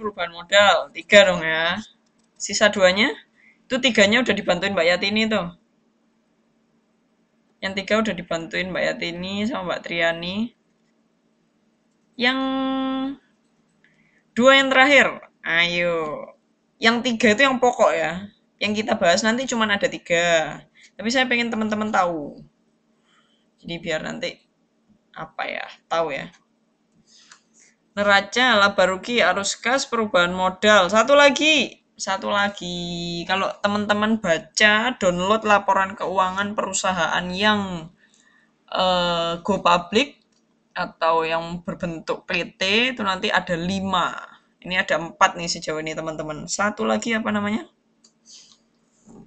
perubahan modal tiga dong ya sisa duanya itu tiganya udah dibantuin Mbak ini tuh yang tiga udah dibantuin Mbak ini sama Mbak Triani yang dua yang terakhir ayo yang tiga itu yang pokok ya yang kita bahas nanti cuma ada tiga tapi saya pengen teman-teman tahu jadi biar nanti apa ya tahu ya neraca laba rugi arus kas perubahan modal satu lagi satu lagi kalau teman-teman baca download laporan keuangan perusahaan yang uh, go public atau yang berbentuk PT itu nanti ada lima ini ada empat nih sejauh ini teman-teman satu lagi apa namanya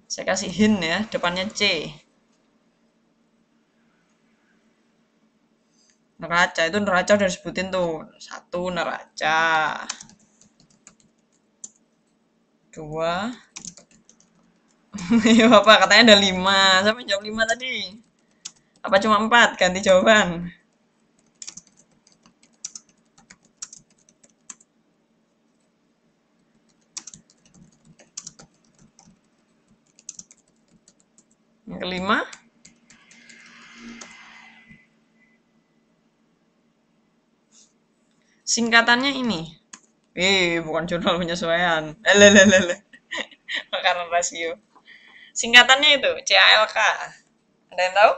saya kasih hint ya depannya C neraca itu neraca udah disebutin tuh satu neraca dua ya bapak katanya ada lima siapa jawab lima tadi apa cuma empat ganti jawaban yang kelima singkatannya ini eh bukan jurnal penyesuaian lelelele eh, makanan rasio singkatannya itu CALK ada yang tahu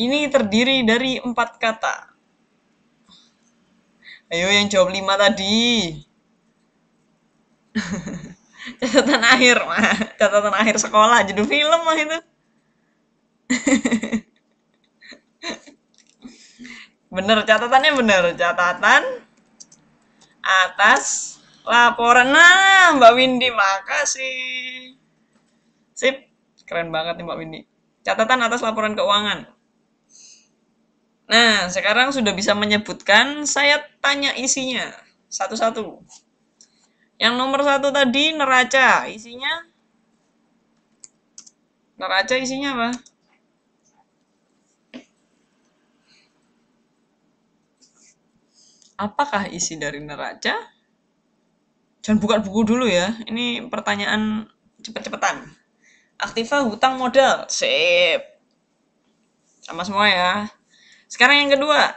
ini terdiri dari empat kata ayo yang jawab lima tadi catatan akhir mah catatan akhir sekolah judul film mah itu Bener catatannya bener catatan atas laporan. Nah, Mbak Windy makasih. Sip, keren banget nih Mbak Windy. Catatan atas laporan keuangan. Nah, sekarang sudah bisa menyebutkan, saya tanya isinya satu-satu. Yang nomor satu tadi neraca, isinya neraca isinya apa? Apakah isi dari neraca? Jangan buka buku dulu ya. Ini pertanyaan cepet-cepetan. Aktiva hutang modal. Sip. Sama semua ya. Sekarang yang kedua.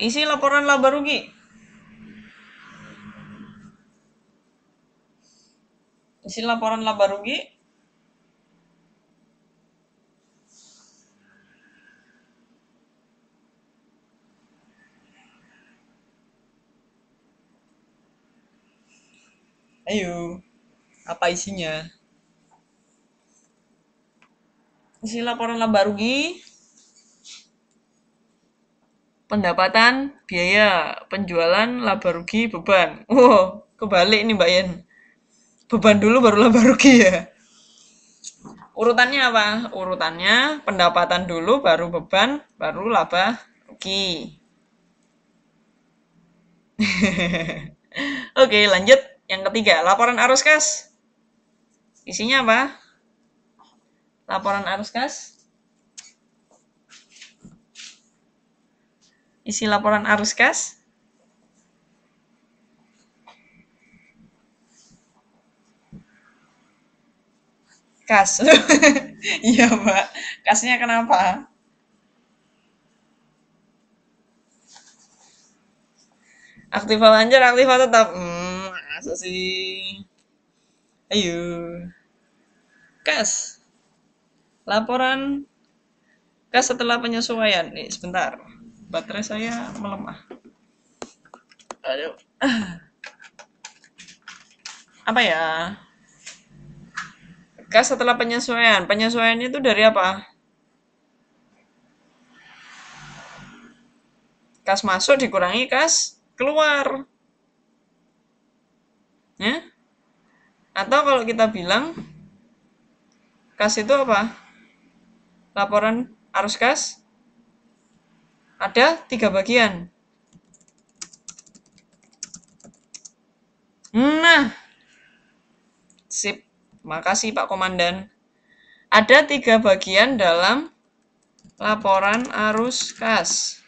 Isi laporan laba rugi. Isi laporan laba rugi Ayo, apa isinya? Isi laporan laba rugi, pendapatan, biaya, penjualan, laba rugi, beban. Wow, kebalik nih Mbak Yen. Beban dulu baru laba rugi ya. Urutannya apa? Urutannya pendapatan dulu, baru beban, baru laba rugi. Oke, lanjut. Yang ketiga, laporan arus kas. Isinya apa? Laporan arus kas. Isi laporan arus kas. Kas. Iya, Pak. Kasnya kenapa? Aktif lanjut, aktif tetap. Hmm masa sih ayo kas laporan kas setelah penyesuaian nih sebentar baterai saya melemah ayo apa ya kas setelah penyesuaian penyesuaian itu dari apa kas masuk dikurangi kas keluar ya atau kalau kita bilang kas itu apa laporan arus kas ada tiga bagian nah sip makasih Pak Komandan ada tiga bagian dalam laporan arus kas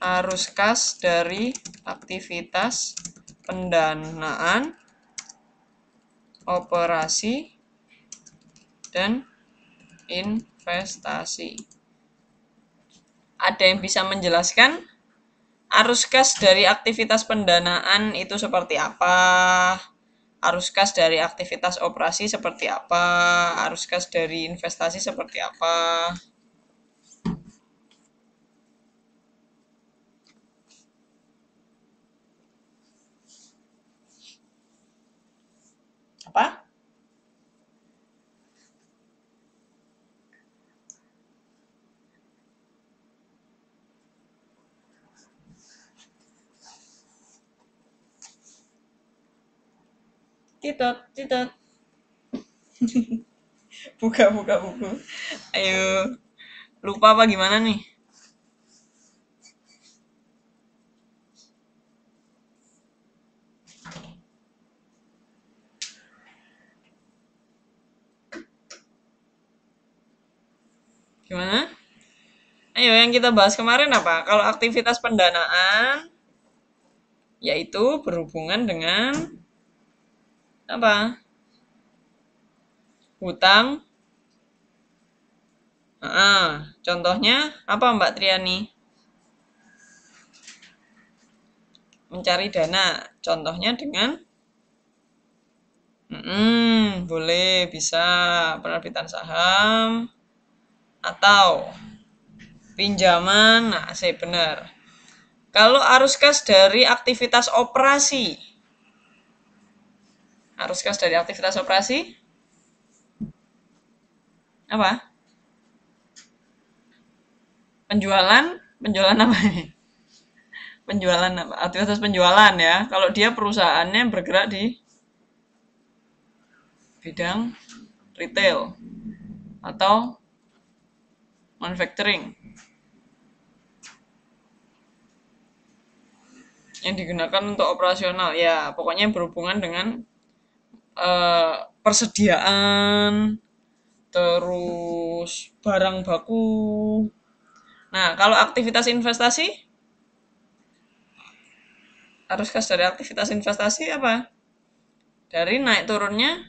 arus kas dari aktivitas pendanaan operasi dan investasi. Ada yang bisa menjelaskan arus kas dari aktivitas pendanaan itu seperti apa? Arus kas dari aktivitas operasi seperti apa? Arus kas dari investasi seperti apa? titot gitu, titot gitu. buka buka buku ayo lupa apa gimana nih gimana ayo yang kita bahas kemarin apa kalau aktivitas pendanaan yaitu berhubungan dengan apa hutang ah contohnya apa Mbak Triani mencari dana contohnya dengan Hmm, boleh bisa penerbitan saham atau pinjaman. Nah, saya benar. Kalau arus kas dari aktivitas operasi, Haruskah kan dari aktivitas operasi? Apa? Penjualan? Penjualan apa ini? Penjualan apa? Aktivitas penjualan ya. Kalau dia perusahaannya bergerak di bidang retail atau manufacturing. Yang digunakan untuk operasional ya, pokoknya berhubungan dengan Eh, persediaan terus barang baku nah kalau aktivitas investasi harus kasih dari aktivitas investasi apa dari naik turunnya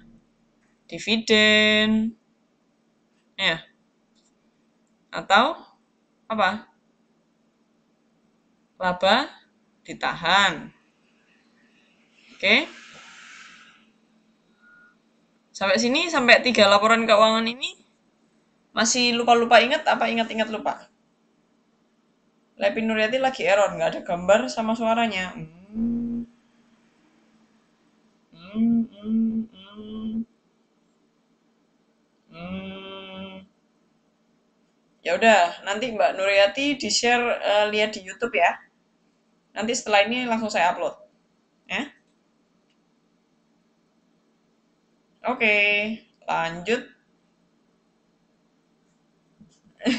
dividen ya atau apa laba ditahan oke okay. Sampai sini, sampai tiga laporan keuangan ini, masih lupa-lupa ingat apa ingat-ingat lupa? Lepi Nuryati lagi error, nggak ada gambar sama suaranya. Hmm. Hmm, hmm, hmm. Hmm. Ya udah, nanti Mbak Nuryati di share uh, eh, lihat di YouTube ya. Nanti setelah ini langsung saya upload. Ya. Eh? Oke, lanjut.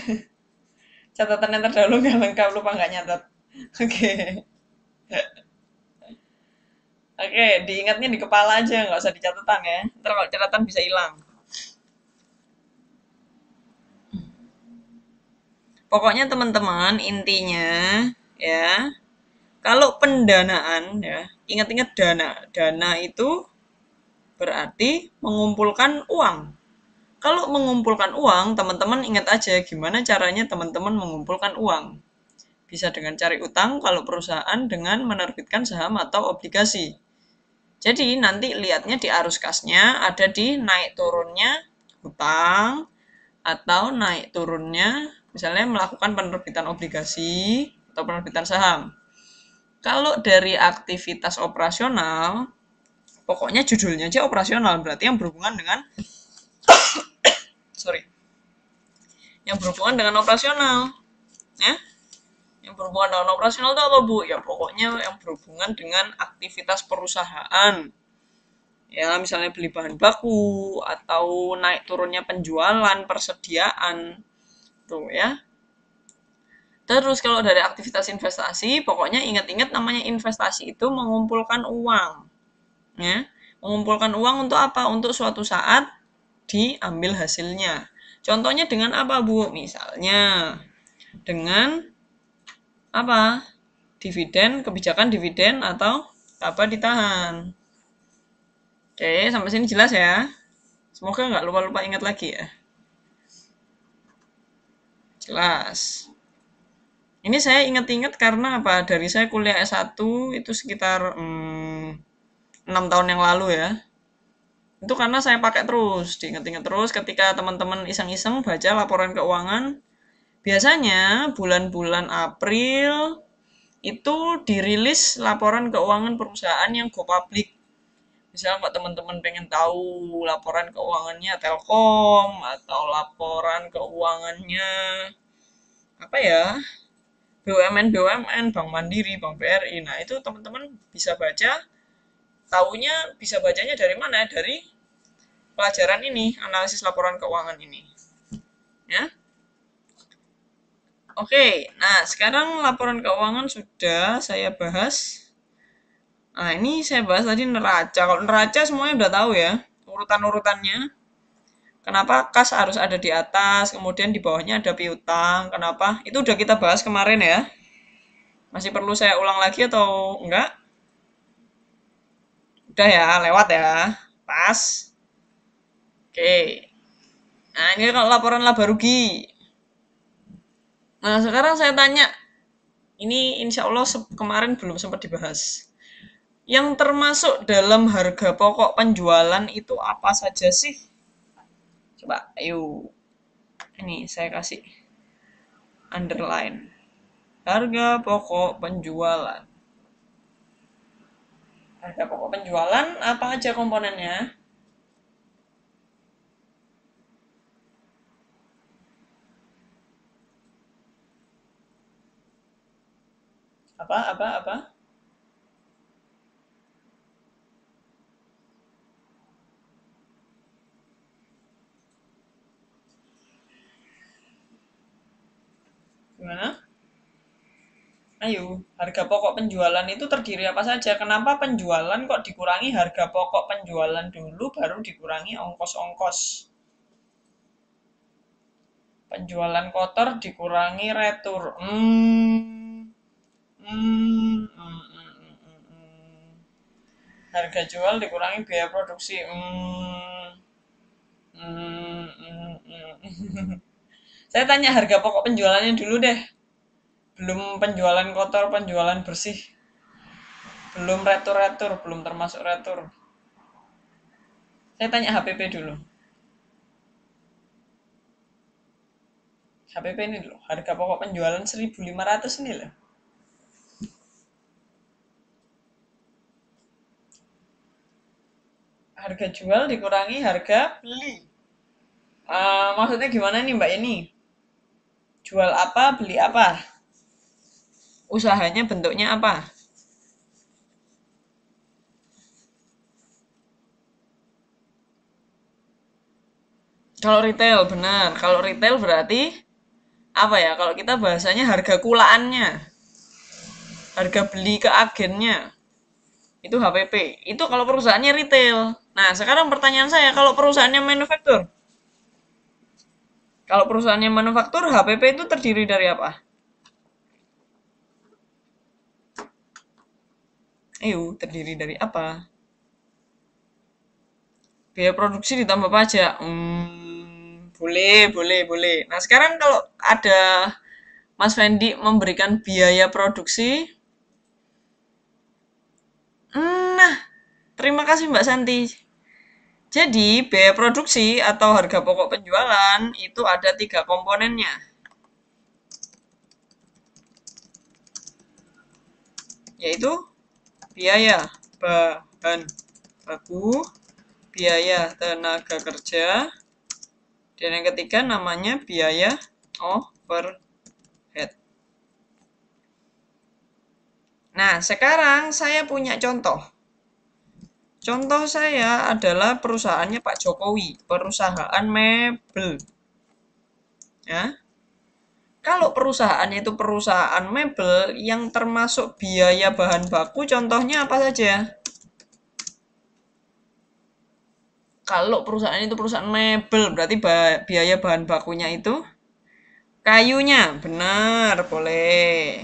Catatan yang terdahulu nggak lengkap, lupa nggak nyatat. Oke. Oke, diingatnya di kepala aja, nggak usah dicatatan ya. Ntar kalau catatan bisa hilang. Pokoknya teman-teman, intinya ya, kalau pendanaan ya, ingat-ingat dana. Dana itu berarti mengumpulkan uang. Kalau mengumpulkan uang, teman-teman ingat aja gimana caranya teman-teman mengumpulkan uang. Bisa dengan cari utang kalau perusahaan dengan menerbitkan saham atau obligasi. Jadi nanti lihatnya di arus kasnya ada di naik turunnya utang atau naik turunnya misalnya melakukan penerbitan obligasi atau penerbitan saham. Kalau dari aktivitas operasional, pokoknya judulnya aja operasional berarti yang berhubungan dengan sorry yang berhubungan dengan operasional ya yang berhubungan dengan operasional itu apa bu ya pokoknya yang berhubungan dengan aktivitas perusahaan ya misalnya beli bahan baku atau naik turunnya penjualan persediaan tuh ya terus kalau dari aktivitas investasi pokoknya ingat-ingat namanya investasi itu mengumpulkan uang ya mengumpulkan uang untuk apa untuk suatu saat diambil hasilnya contohnya dengan apa bu misalnya dengan apa dividen kebijakan dividen atau apa ditahan oke sampai sini jelas ya semoga nggak lupa-lupa ingat lagi ya jelas ini saya ingat-ingat karena apa dari saya kuliah S1 itu sekitar hmm, enam tahun yang lalu ya itu karena saya pakai terus diinget-inget terus ketika teman-teman iseng-iseng baca laporan keuangan biasanya bulan-bulan April itu dirilis laporan keuangan perusahaan yang go public misalnya kalau teman-teman pengen tahu laporan keuangannya Telkom atau laporan keuangannya apa ya BUMN BUMN Bank Mandiri Bank BRI nah itu teman-teman bisa baca tahunya bisa bacanya dari mana? Dari pelajaran ini, analisis laporan keuangan ini. Ya. Oke, nah sekarang laporan keuangan sudah saya bahas. Nah, ini saya bahas tadi neraca. Kalau neraca semuanya udah tahu ya, urutan-urutannya. Kenapa kas harus ada di atas, kemudian di bawahnya ada piutang, kenapa? Itu udah kita bahas kemarin ya. Masih perlu saya ulang lagi atau enggak? Udah ya, lewat ya. Pas. Oke. Nah, ini kalau laporan laba rugi. Nah, sekarang saya tanya. Ini insya Allah kemarin belum sempat dibahas. Yang termasuk dalam harga pokok penjualan itu apa saja sih? Coba, ayo. Ini saya kasih underline. Harga pokok penjualan harga pokok penjualan apa aja komponennya? Apa, apa, apa? Gimana? Ayo, harga pokok penjualan itu terdiri apa saja? Kenapa penjualan kok dikurangi harga pokok penjualan dulu baru dikurangi ongkos-ongkos? Penjualan kotor dikurangi retur. Hmm. Hmm. hmm, hmm, hmm harga jual dikurangi biaya produksi. hmm, hmm. Saya tanya harga pokok penjualannya dulu deh belum penjualan kotor penjualan bersih belum retur retur belum termasuk retur saya tanya HPP dulu HPP ini loh harga pokok penjualan 1500 ini loh harga jual dikurangi harga beli uh, maksudnya gimana nih mbak ini jual apa beli apa usahanya bentuknya apa? Kalau retail benar. Kalau retail berarti apa ya? Kalau kita bahasanya harga kulaannya. Harga beli ke agennya. Itu HPP. Itu kalau perusahaannya retail. Nah, sekarang pertanyaan saya kalau perusahaannya manufaktur. Kalau perusahaannya manufaktur, HPP itu terdiri dari apa? EU terdiri dari apa? Biaya produksi ditambah pajak. Hmm, boleh, boleh, boleh. Nah, sekarang kalau ada Mas Fendi memberikan biaya produksi. Nah, terima kasih Mbak Santi. Jadi, biaya produksi atau harga pokok penjualan itu ada tiga komponennya. yaitu biaya bahan baku, biaya tenaga kerja, dan yang ketiga namanya biaya overhead. Nah, sekarang saya punya contoh. Contoh saya adalah perusahaannya Pak Jokowi, perusahaan mebel. Ya, kalau perusahaan itu perusahaan mebel yang termasuk biaya bahan baku contohnya apa saja ya? kalau perusahaan itu perusahaan mebel berarti biaya bahan bakunya itu kayunya benar boleh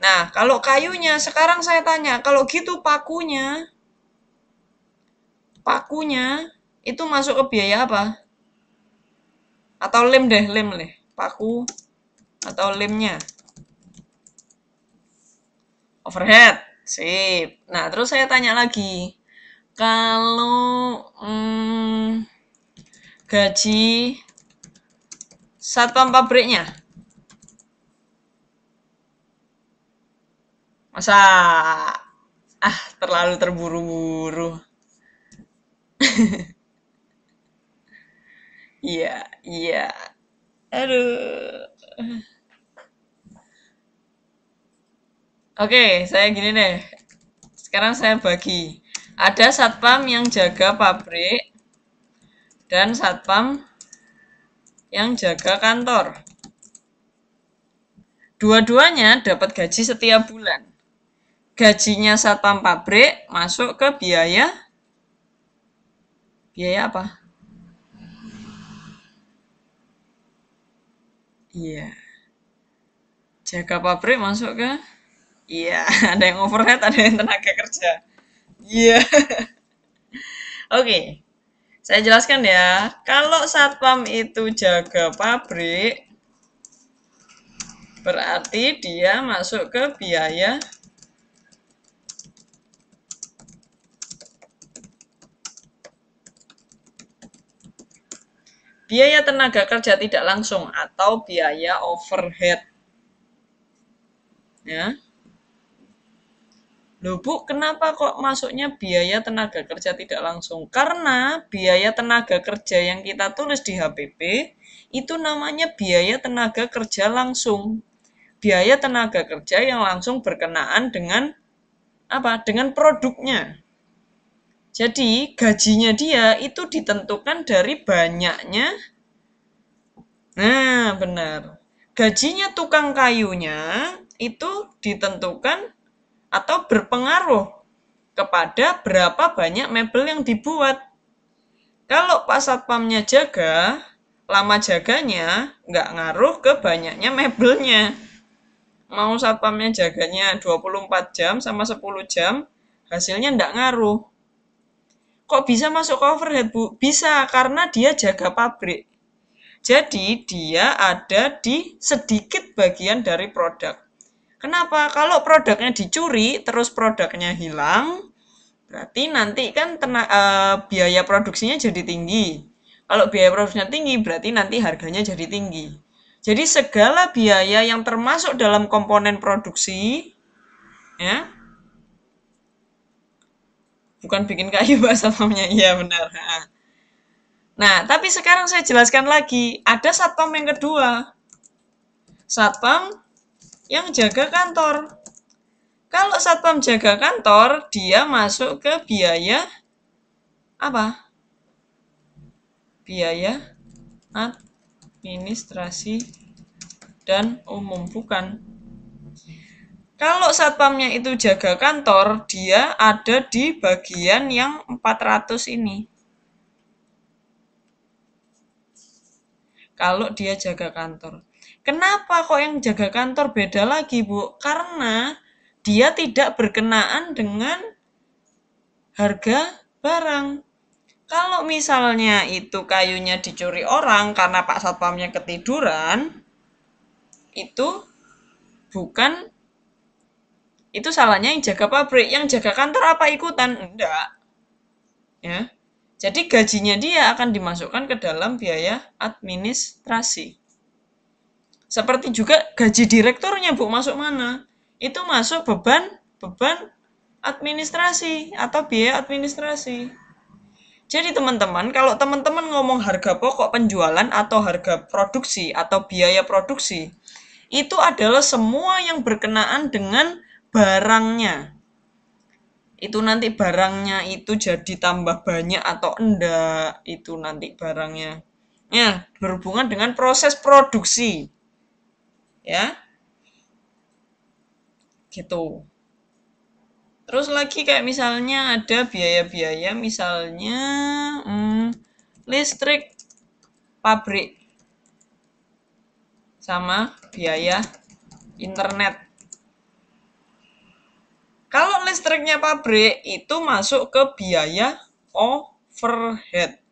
nah kalau kayunya sekarang saya tanya kalau gitu pakunya pakunya itu masuk ke biaya apa atau lem deh lem deh paku atau lemnya overhead sip nah terus saya tanya lagi kalau hmm, gaji satpam pabriknya masa ah terlalu terburu-buru iya iya aduh Oke, saya gini deh. Sekarang saya bagi. Ada satpam yang jaga pabrik dan satpam yang jaga kantor. Dua-duanya dapat gaji setiap bulan. Gajinya satpam pabrik masuk ke biaya biaya apa? Iya. Jaga pabrik masuk ke Iya, yeah. ada yang overhead, ada yang tenaga kerja. Iya. Yeah. Oke. Okay. Saya jelaskan ya. Kalau satpam itu jaga pabrik berarti dia masuk ke biaya biaya tenaga kerja tidak langsung atau biaya overhead. Ya. Loh Bu, kenapa kok masuknya biaya tenaga kerja tidak langsung? Karena biaya tenaga kerja yang kita tulis di HPP itu namanya biaya tenaga kerja langsung. Biaya tenaga kerja yang langsung berkenaan dengan apa? Dengan produknya. Jadi gajinya dia itu ditentukan dari banyaknya. Nah, benar. Gajinya tukang kayunya itu ditentukan atau berpengaruh kepada berapa banyak mebel yang dibuat. Kalau Pak Satpamnya jaga, lama jaganya nggak ngaruh ke banyaknya mebelnya. Mau Satpamnya jaganya 24 jam sama 10 jam, hasilnya nggak ngaruh. Kok bisa masuk overhead, Bu? Bisa, karena dia jaga pabrik. Jadi, dia ada di sedikit bagian dari produk Kenapa? Kalau produknya dicuri, terus produknya hilang, berarti nanti kan tena, uh, biaya produksinya jadi tinggi. Kalau biaya produksinya tinggi, berarti nanti harganya jadi tinggi. Jadi segala biaya yang termasuk dalam komponen produksi, ya, bukan bikin kayu bahasa pamnya, iya benar. Nah, tapi sekarang saya jelaskan lagi, ada satpam yang kedua. Satpam yang jaga kantor. Kalau satpam jaga kantor, dia masuk ke biaya apa? Biaya administrasi dan umum bukan. Kalau satpamnya itu jaga kantor, dia ada di bagian yang 400 ini. Kalau dia jaga kantor. Kenapa kok yang jaga kantor beda lagi, Bu? Karena dia tidak berkenaan dengan harga barang. Kalau misalnya itu kayunya dicuri orang karena Pak Satpamnya ketiduran, itu bukan itu salahnya yang jaga pabrik, yang jaga kantor apa ikutan? Enggak. Ya. Jadi gajinya dia akan dimasukkan ke dalam biaya administrasi. Seperti juga gaji direkturnya Bu masuk mana? Itu masuk beban beban administrasi atau biaya administrasi. Jadi teman-teman, kalau teman-teman ngomong harga pokok penjualan atau harga produksi atau biaya produksi, itu adalah semua yang berkenaan dengan barangnya. Itu nanti barangnya itu jadi tambah banyak atau enggak, itu nanti barangnya. Ya, berhubungan dengan proses produksi ya gitu terus lagi kayak misalnya ada biaya-biaya misalnya hmm, listrik pabrik sama biaya internet kalau listriknya pabrik itu masuk ke biaya overhead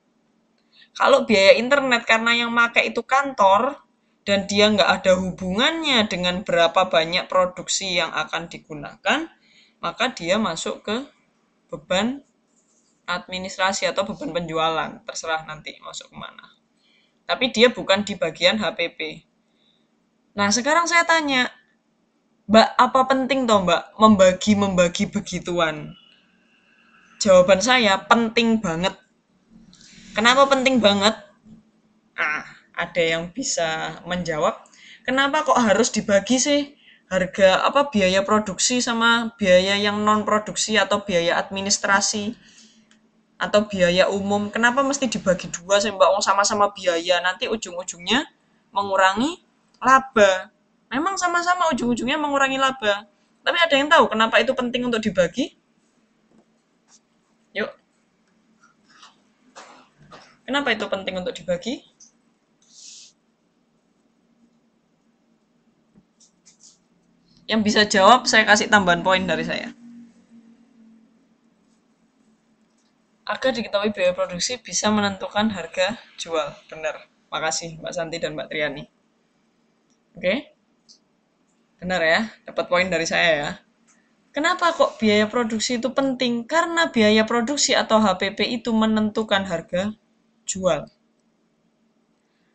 kalau biaya internet karena yang pakai itu kantor dan dia nggak ada hubungannya dengan berapa banyak produksi yang akan digunakan, maka dia masuk ke beban administrasi atau beban penjualan, terserah nanti masuk kemana. Tapi dia bukan di bagian HPP. Nah sekarang saya tanya, Mbak, apa penting toh Mbak membagi-membagi begituan? Jawaban saya penting banget. Kenapa penting banget? Ah, ada yang bisa menjawab kenapa kok harus dibagi sih harga apa biaya produksi sama biaya yang non produksi atau biaya administrasi atau biaya umum kenapa mesti dibagi dua sih mbak sama-sama biaya nanti ujung-ujungnya mengurangi laba memang sama-sama ujung-ujungnya mengurangi laba tapi ada yang tahu kenapa itu penting untuk dibagi yuk kenapa itu penting untuk dibagi Yang bisa jawab saya kasih tambahan poin dari saya. Agar diketahui biaya produksi bisa menentukan harga jual. Benar. Makasih Mbak Santi dan Mbak Triani. Oke? Benar ya, dapat poin dari saya ya. Kenapa kok biaya produksi itu penting? Karena biaya produksi atau HPP itu menentukan harga jual.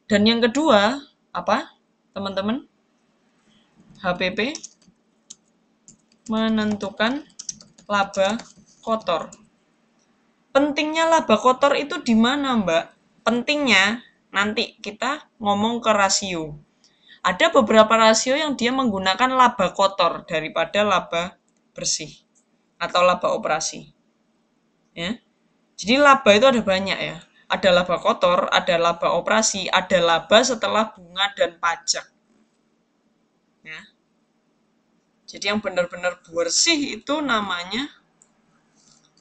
Dan yang kedua, apa? Teman-teman? HPP menentukan laba kotor. Pentingnya laba kotor itu di mana, Mbak? Pentingnya nanti kita ngomong ke rasio. Ada beberapa rasio yang dia menggunakan laba kotor daripada laba bersih atau laba operasi. Ya. Jadi laba itu ada banyak ya. Ada laba kotor, ada laba operasi, ada laba setelah bunga dan pajak. Ya. Jadi yang benar-benar bersih itu namanya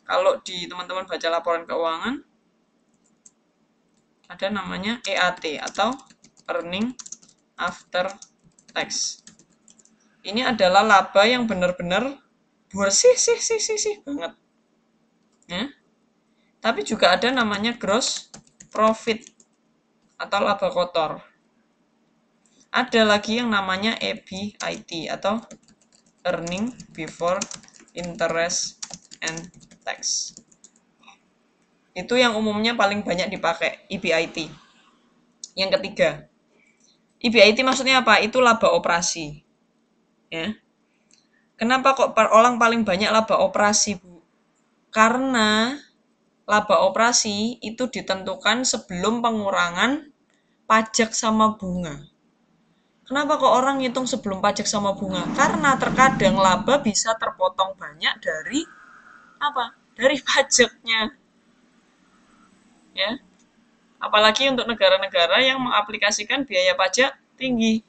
kalau di teman-teman baca laporan keuangan ada namanya EAT atau earning after tax. Ini adalah laba yang benar-benar bersih sih sih sih sih banget. Ya. Tapi juga ada namanya gross profit atau laba kotor. Ada lagi yang namanya EBIT atau earning before interest and tax. Itu yang umumnya paling banyak dipakai EBIT. Yang ketiga, EBIT maksudnya apa? Itu laba operasi. Ya. Kenapa kok per orang paling banyak laba operasi, Bu? Karena laba operasi itu ditentukan sebelum pengurangan pajak sama bunga. Kenapa kok orang ngitung sebelum pajak sama bunga? Karena terkadang laba bisa terpotong banyak dari apa? Dari pajaknya. Ya. Apalagi untuk negara-negara yang mengaplikasikan biaya pajak tinggi.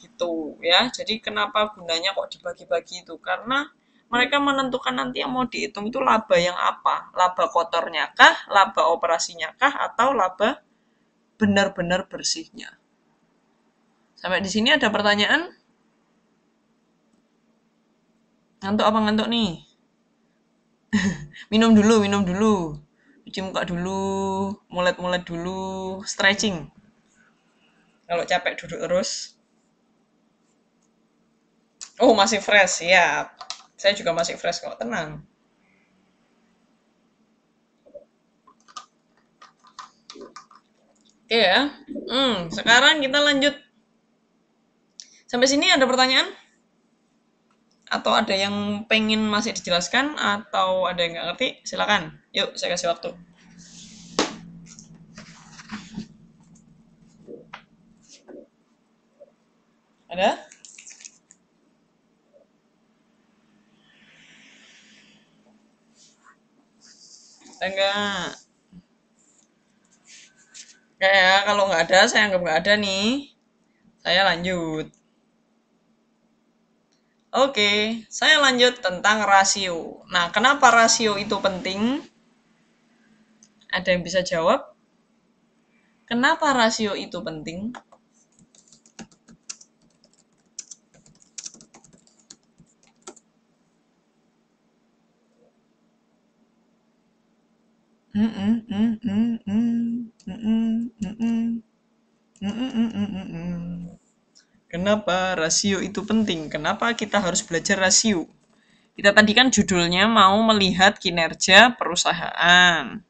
Gitu ya. Jadi kenapa gunanya kok dibagi-bagi itu? Karena mereka menentukan nanti yang mau dihitung itu laba yang apa? Laba kotornya kah, laba operasinya kah, atau laba benar-benar bersihnya? Sampai di sini ada pertanyaan? Ngantuk apa ngantuk nih? minum dulu, minum dulu. Cuci muka dulu, mulet-mulet dulu, stretching. Kalau capek duduk terus. Oh, masih fresh, ya. Saya juga masih fresh kok, tenang. Oke okay, ya. Hmm, sekarang kita lanjut Sampai sini ada pertanyaan? Atau ada yang pengen masih dijelaskan atau ada yang nggak ngerti? Silakan. Yuk, saya kasih waktu. Ada? Enggak. Kayak kalau nggak ada, saya anggap nggak ada nih. Saya lanjut. Oke, saya lanjut tentang rasio. Nah, kenapa rasio itu penting? Ada yang bisa jawab? Kenapa rasio itu penting? Mm-mm, mm-mm, mm-mm, mm-mm, mm-mm, mm-mm, mm-mm. Kenapa rasio itu penting? Kenapa kita harus belajar rasio? Kita tadi kan judulnya mau melihat kinerja perusahaan.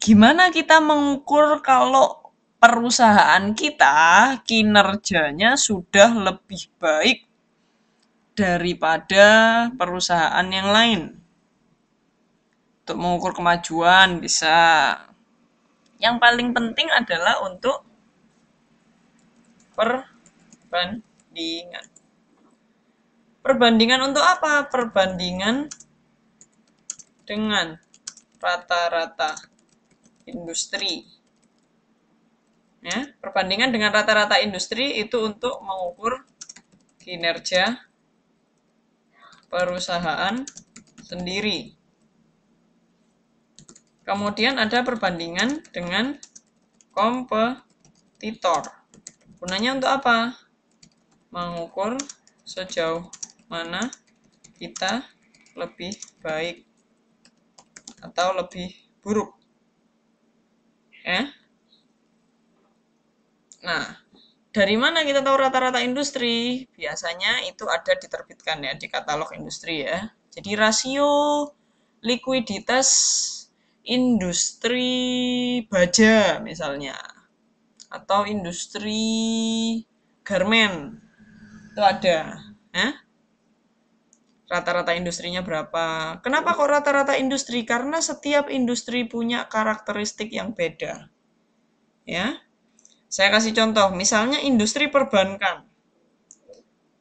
Gimana kita mengukur kalau perusahaan kita kinerjanya sudah lebih baik daripada perusahaan yang lain? Untuk mengukur kemajuan bisa. Yang paling penting adalah untuk perbandingan. Perbandingan untuk apa? Perbandingan dengan rata-rata industri. Ya, perbandingan dengan rata-rata industri itu untuk mengukur kinerja perusahaan sendiri. Kemudian ada perbandingan dengan kompetitor. Gunanya untuk apa? Mengukur sejauh mana kita lebih baik atau lebih buruk. Ya. Nah, dari mana kita tahu rata-rata industri? Biasanya itu ada diterbitkan ya di katalog industri ya. Jadi rasio likuiditas industri baja misalnya atau industri garmen itu ada eh? rata-rata industrinya berapa kenapa kok rata-rata industri karena setiap industri punya karakteristik yang beda ya saya kasih contoh misalnya industri perbankan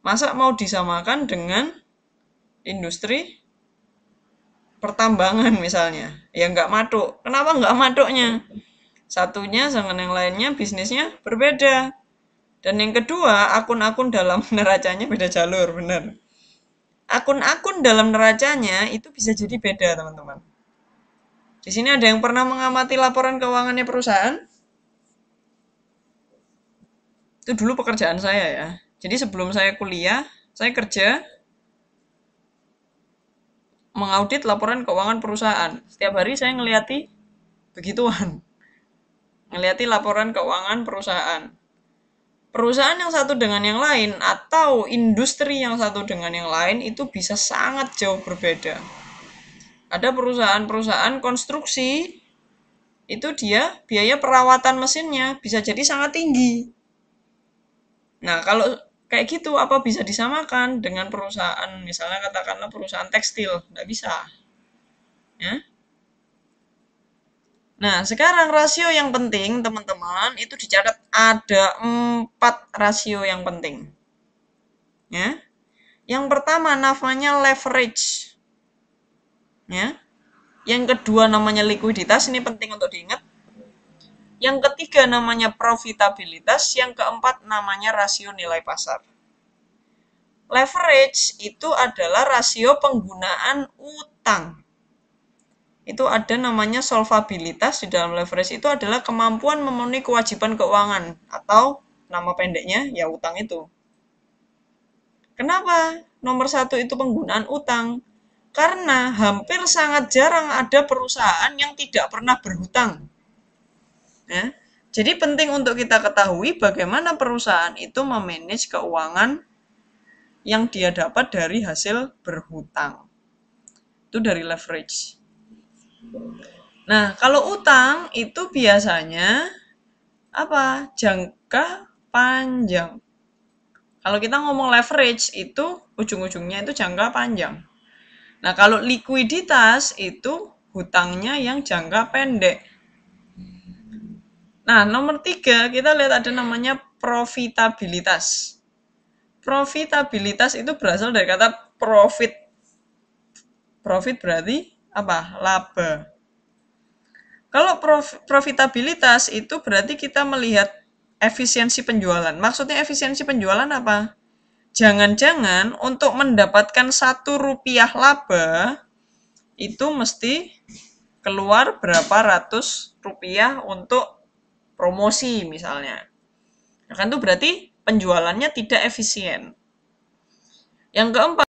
masa mau disamakan dengan industri pertambangan misalnya ya nggak matuk kenapa nggak matuknya Satunya dengan yang lainnya bisnisnya berbeda. Dan yang kedua, akun-akun dalam neracanya beda jalur, benar. Akun-akun dalam neracanya itu bisa jadi beda, teman-teman. Di sini ada yang pernah mengamati laporan keuangannya perusahaan? Itu dulu pekerjaan saya ya. Jadi sebelum saya kuliah, saya kerja mengaudit laporan keuangan perusahaan. Setiap hari saya ngeliati begituan. Melihat laporan keuangan perusahaan. Perusahaan yang satu dengan yang lain atau industri yang satu dengan yang lain itu bisa sangat jauh berbeda. Ada perusahaan-perusahaan konstruksi itu dia biaya perawatan mesinnya bisa jadi sangat tinggi. Nah, kalau kayak gitu apa bisa disamakan dengan perusahaan misalnya katakanlah perusahaan tekstil nggak bisa ya Nah, sekarang rasio yang penting, teman-teman, itu dicatat ada empat rasio yang penting. Ya. Yang pertama namanya leverage. Ya. Yang kedua namanya likuiditas, ini penting untuk diingat. Yang ketiga namanya profitabilitas, yang keempat namanya rasio nilai pasar. Leverage itu adalah rasio penggunaan utang itu ada namanya solvabilitas di dalam leverage itu adalah kemampuan memenuhi kewajiban keuangan atau nama pendeknya ya utang itu. Kenapa nomor satu itu penggunaan utang? Karena hampir sangat jarang ada perusahaan yang tidak pernah berhutang. Ya. Jadi penting untuk kita ketahui bagaimana perusahaan itu memanage keuangan yang dia dapat dari hasil berhutang. Itu dari leverage. Nah, kalau utang itu biasanya apa? Jangka panjang. Kalau kita ngomong leverage itu ujung-ujungnya itu jangka panjang. Nah, kalau likuiditas itu hutangnya yang jangka pendek. Nah, nomor tiga kita lihat ada namanya profitabilitas. Profitabilitas itu berasal dari kata profit. Profit berarti apa laba kalau profitabilitas itu berarti kita melihat efisiensi penjualan. Maksudnya efisiensi penjualan apa? Jangan-jangan untuk mendapatkan satu rupiah laba itu mesti keluar berapa ratus rupiah untuk promosi misalnya. Nah, kan itu berarti penjualannya tidak efisien. Yang keempat